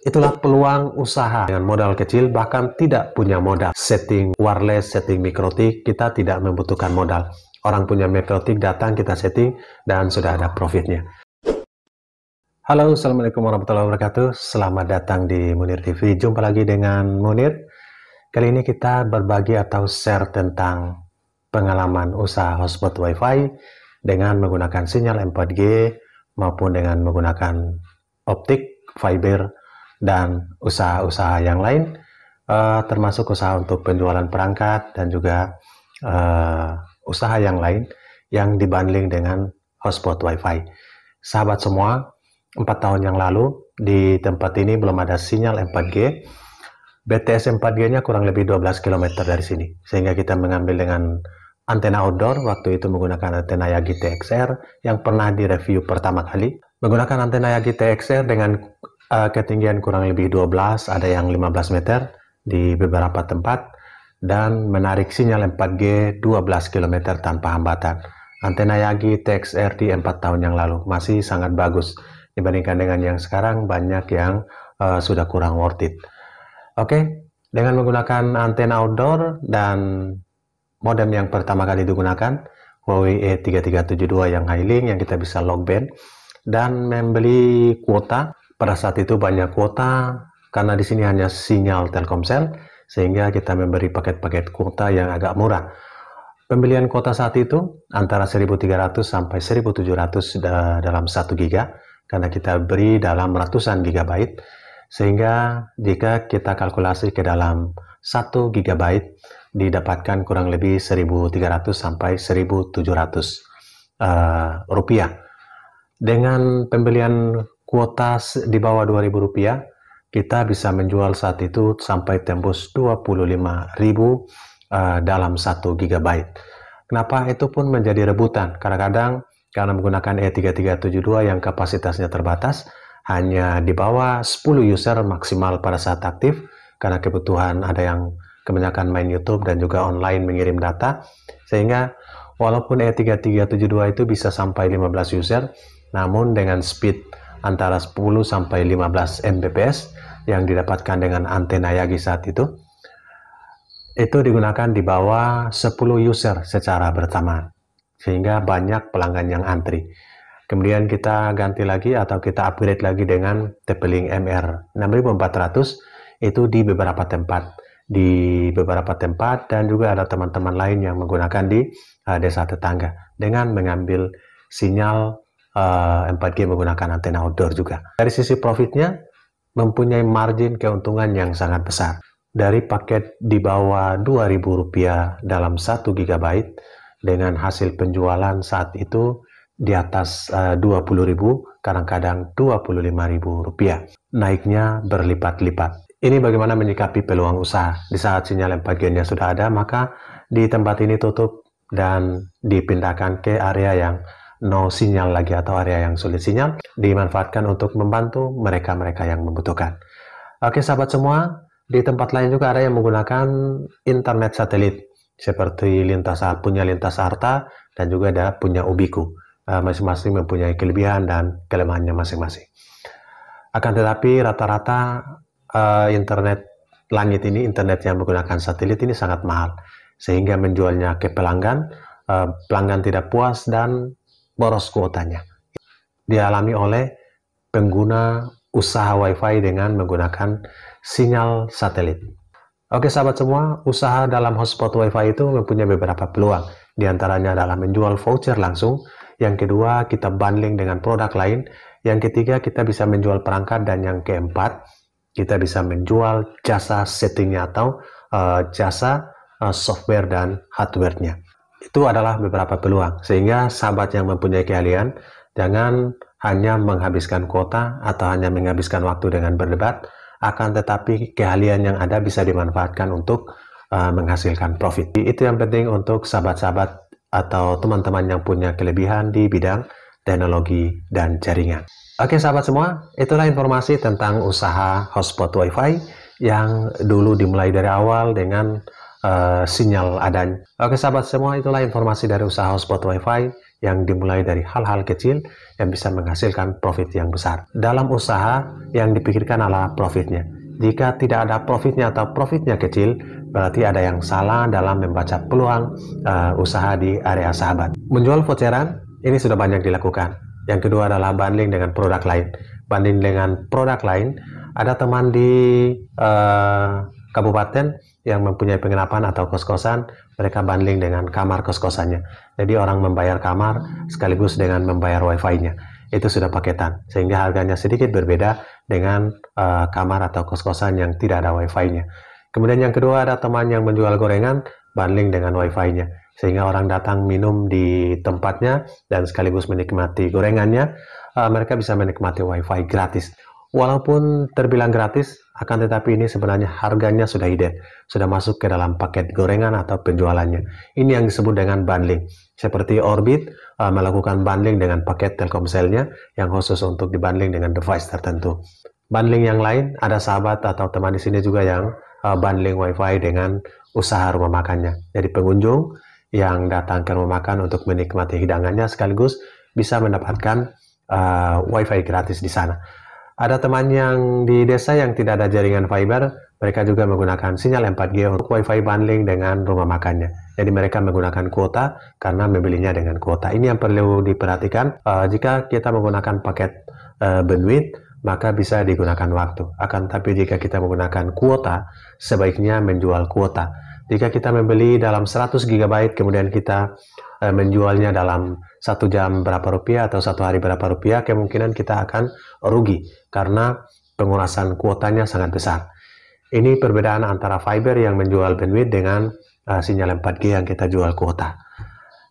Itulah peluang usaha dengan modal kecil bahkan tidak punya modal. Setting wireless, setting mikrotik, kita tidak membutuhkan modal. Orang punya mikrotik datang kita setting dan sudah ada profitnya. Halo, Assalamualaikum warahmatullahi wabarakatuh. Selamat datang di Munir TV. Jumpa lagi dengan Munir. Kali ini kita berbagi atau share tentang pengalaman usaha hotspot WiFi dengan menggunakan sinyal 4G maupun dengan menggunakan optik fiber dan usaha-usaha yang lain, uh, termasuk usaha untuk penjualan perangkat dan juga uh, usaha yang lain yang dibanding dengan hotspot WiFi. Sahabat semua, empat tahun yang lalu di tempat ini belum ada sinyal 4G. BTS 4G-nya kurang lebih 12 km dari sini. Sehingga kita mengambil dengan antena outdoor, waktu itu menggunakan antena Yagi TXR yang pernah direview pertama kali. Menggunakan antena Yagi TXR dengan uh, ketinggian kurang lebih 12, ada yang 15 meter di beberapa tempat, dan menarik sinyal 4G 12 km tanpa hambatan. Antena Yagi TXRD 4 tahun yang lalu masih sangat bagus dibandingkan dengan yang sekarang banyak yang uh, sudah kurang worth it. Oke, okay? dengan menggunakan antena outdoor dan modem yang pertama kali digunakan Huawei E3372 yang high link yang kita bisa log band dan membeli kuota pada saat itu banyak kuota karena di sini hanya sinyal Telkomsel sehingga kita memberi paket-paket kuota yang agak murah. Pembelian kuota saat itu antara 1.300 sampai 1.700 dalam 1 giga karena kita beri dalam ratusan gigabyte sehingga jika kita kalkulasi ke dalam 1 GB didapatkan kurang lebih 1.300 sampai 1.700 uh, eh, rupiah. Dengan pembelian kuota di bawah 2000 rupiah, kita bisa menjual saat itu sampai tembus 25.000 uh, eh, dalam 1 GB. Kenapa itu pun menjadi rebutan? Kadang-kadang karena menggunakan E3372 yang kapasitasnya terbatas, hanya di bawah 10 user maksimal pada saat aktif, karena kebutuhan ada yang kebanyakan main YouTube dan juga online mengirim data, sehingga walaupun E3372 itu bisa sampai 15 user, namun dengan speed antara 10 sampai 15 Mbps yang didapatkan dengan antena Yagi saat itu itu digunakan di bawah 10 user secara bersama sehingga banyak pelanggan yang antri. Kemudian kita ganti lagi atau kita upgrade lagi dengan TP-Link MR 6400 itu di beberapa tempat di beberapa tempat dan juga ada teman-teman lain yang menggunakan di uh, desa tetangga dengan mengambil sinyal uh, eh, 4 g menggunakan antena outdoor juga. Dari sisi profitnya, mempunyai margin keuntungan yang sangat besar. Dari paket di bawah Rp2.000 dalam 1 GB dengan hasil penjualan saat itu di atas eh, uh, 20.000, kadang-kadang Rp25.000. Naiknya berlipat-lipat. Ini bagaimana menyikapi peluang usaha. Di saat sinyal 4G-nya sudah ada, maka di tempat ini tutup dan dipindahkan ke area yang no sinyal lagi atau area yang sulit sinyal dimanfaatkan untuk membantu mereka-mereka yang membutuhkan. Oke sahabat semua, di tempat lain juga ada yang menggunakan internet satelit seperti lintas punya lintas harta dan juga ada punya ubiku. Eh, masing-masing mempunyai kelebihan dan kelemahannya masing-masing. Akan tetapi rata-rata eh, internet langit ini, internet yang menggunakan satelit ini sangat mahal sehingga menjualnya ke pelanggan, eh, pelanggan tidak puas dan boros kuotanya. Dialami oleh pengguna usaha WiFi dengan menggunakan sinyal satelit. Oke sahabat semua, usaha dalam hotspot WiFi itu mempunyai beberapa peluang. Di antaranya adalah menjual voucher langsung, yang kedua kita bundling dengan produk lain, yang ketiga kita bisa menjual perangkat, dan yang keempat kita bisa menjual jasa settingnya atau uh, jasa uh, software dan hardwarenya. Itu adalah beberapa peluang. Sehingga sahabat yang mempunyai keahlian, jangan hanya menghabiskan kuota atau hanya menghabiskan waktu dengan berdebat, akan tetapi keahlian yang ada bisa dimanfaatkan untuk uh, menghasilkan profit. Itu yang penting untuk sahabat-sahabat atau teman-teman yang punya kelebihan di bidang teknologi dan jaringan. Oke sahabat semua, itulah informasi tentang usaha hotspot WiFi yang dulu dimulai dari awal dengan Eh, sinyal adanya. Oke sahabat semua, itulah informasi dari usaha hotspot wifi yang dimulai dari hal-hal kecil yang bisa menghasilkan profit yang besar. Dalam usaha yang dipikirkan adalah profitnya. Jika tidak ada profitnya atau profitnya kecil, berarti ada yang salah dalam membaca peluang uh, usaha di area sahabat. Menjual voucheran ini sudah banyak dilakukan. Yang kedua adalah banding dengan produk lain. Banding dengan produk lain, ada teman di uh, kabupaten yang mempunyai penginapan atau kos-kosan, mereka banding dengan kamar kos-kosannya. Jadi orang membayar kamar sekaligus dengan membayar wifi-nya. Itu sudah paketan, sehingga harganya sedikit berbeda dengan uh, kamar atau kos-kosan yang tidak ada wifi-nya. Kemudian yang kedua ada teman yang menjual gorengan, banding dengan wifi-nya. Sehingga orang datang minum di tempatnya dan sekaligus menikmati gorengannya, uh, mereka bisa menikmati wifi gratis. Walaupun terbilang gratis, akan tetapi ini sebenarnya harganya sudah hidden, sudah masuk ke dalam paket gorengan atau penjualannya. Ini yang disebut dengan bundling. Seperti Orbit uh, melakukan bundling dengan paket Telkomselnya yang khusus untuk dibundling dengan device tertentu. Bundling yang lain, ada sahabat atau teman di sini juga yang uh, bundling WiFi dengan usaha rumah makannya. Jadi pengunjung yang datang ke rumah makan untuk menikmati hidangannya sekaligus bisa mendapatkan uh, WiFi gratis di sana. Ada teman yang di desa yang tidak ada jaringan fiber, mereka juga menggunakan sinyal 4G untuk WiFi bundling dengan rumah makannya. Jadi mereka menggunakan kuota karena membelinya dengan kuota. Ini yang perlu diperhatikan uh, jika kita menggunakan paket uh, bandwidth maka bisa digunakan waktu. Akan tapi jika kita menggunakan kuota, sebaiknya menjual kuota. Jika kita membeli dalam 100 GB kemudian kita Eh, menjualnya dalam satu jam berapa rupiah atau satu hari berapa rupiah, kemungkinan kita akan rugi karena pengurasan kuotanya sangat besar. Ini perbedaan antara fiber yang menjual bandwidth dengan uh, sinyal 4G yang kita jual kuota.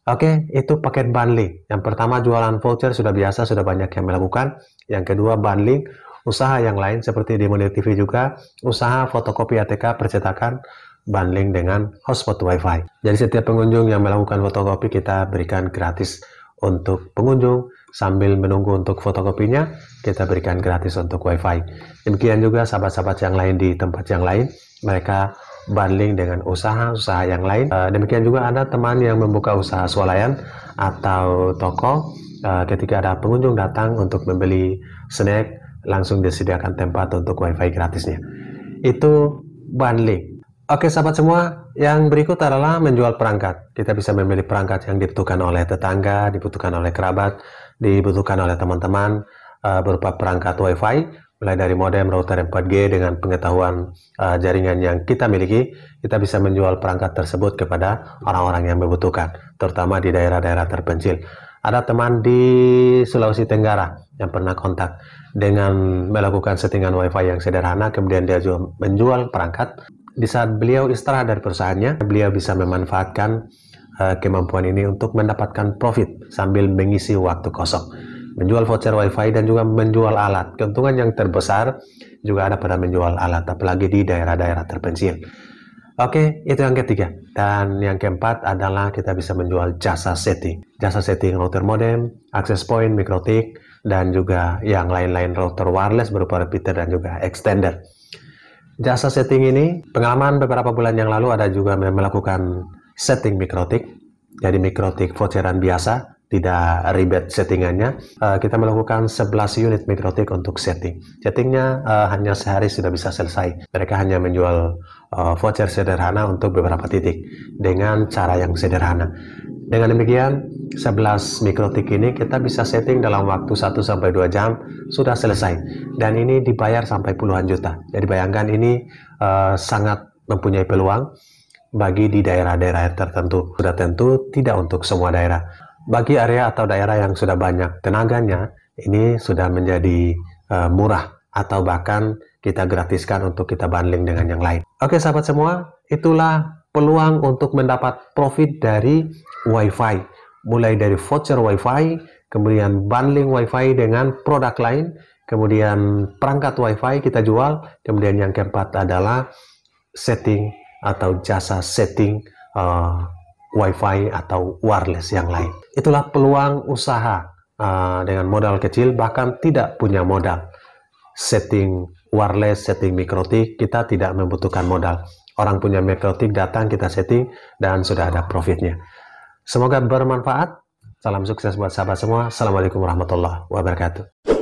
Oke, okay, itu paket bundling. Yang pertama jualan voucher sudah biasa, sudah banyak yang melakukan. Yang kedua bundling usaha yang lain seperti di Monet TV juga, usaha fotokopi ATK percetakan, bundling dengan hotspot WiFi. Jadi setiap pengunjung yang melakukan fotokopi kita berikan gratis untuk pengunjung sambil menunggu untuk fotokopinya kita berikan gratis untuk WiFi. Demikian juga sahabat-sahabat yang lain di tempat yang lain mereka bundling dengan usaha-usaha yang lain. Eh, demikian juga ada teman yang membuka usaha swalayan atau toko eh, ketika ada pengunjung datang untuk membeli snack langsung disediakan tempat untuk WiFi gratisnya. Itu bundling Oke sahabat semua, yang berikut adalah menjual perangkat. Kita bisa memilih perangkat yang dibutuhkan oleh tetangga, dibutuhkan oleh kerabat, dibutuhkan oleh teman-teman, uh, berupa perangkat WiFi, mulai dari modem, router 4G dengan pengetahuan uh, jaringan yang kita miliki, kita bisa menjual perangkat tersebut kepada orang-orang yang membutuhkan, terutama di daerah-daerah terpencil. Ada teman di Sulawesi Tenggara yang pernah kontak dengan melakukan settingan WiFi yang sederhana, kemudian dia menjual perangkat di saat beliau istirahat dari perusahaannya, beliau bisa memanfaatkan uh, kemampuan ini untuk mendapatkan profit sambil mengisi waktu kosong. Menjual voucher WiFi dan juga menjual alat. Keuntungan yang terbesar juga ada pada menjual alat, apalagi di daerah-daerah terpencil. Oke, itu yang ketiga. Dan yang keempat adalah kita bisa menjual jasa setting. Jasa setting router modem, access point, mikrotik, dan juga yang lain-lain router wireless berupa repeater dan juga extender jasa setting ini pengalaman beberapa bulan yang lalu ada juga melakukan setting mikrotik jadi mikrotik voucheran biasa tidak ribet settingannya. Uh, kita melakukan 11 unit mikrotik untuk setting. Settingnya uh, hanya sehari sudah bisa selesai. Mereka hanya menjual uh, voucher sederhana untuk beberapa titik dengan cara yang sederhana. Dengan demikian, 11 mikrotik ini kita bisa setting dalam waktu 1 2 jam sudah selesai. Dan ini dibayar sampai puluhan juta. Jadi bayangkan ini uh, sangat mempunyai peluang bagi di daerah-daerah tertentu. Sudah tentu tidak untuk semua daerah bagi area atau daerah yang sudah banyak tenaganya, ini sudah menjadi uh, murah atau bahkan kita gratiskan untuk kita bundling dengan yang lain. Oke sahabat semua, itulah peluang untuk mendapat profit dari WiFi. Mulai dari voucher WiFi, kemudian bundling WiFi dengan produk lain, kemudian perangkat WiFi kita jual, kemudian yang keempat adalah setting atau jasa setting uh, WiFi atau wireless yang lain. Itulah peluang usaha uh, dengan modal kecil, bahkan tidak punya modal. Setting wireless, setting mikrotik, kita tidak membutuhkan modal. Orang punya mikrotik datang, kita setting, dan sudah ada profitnya. Semoga bermanfaat. Salam sukses buat sahabat semua. Assalamualaikum warahmatullahi wabarakatuh.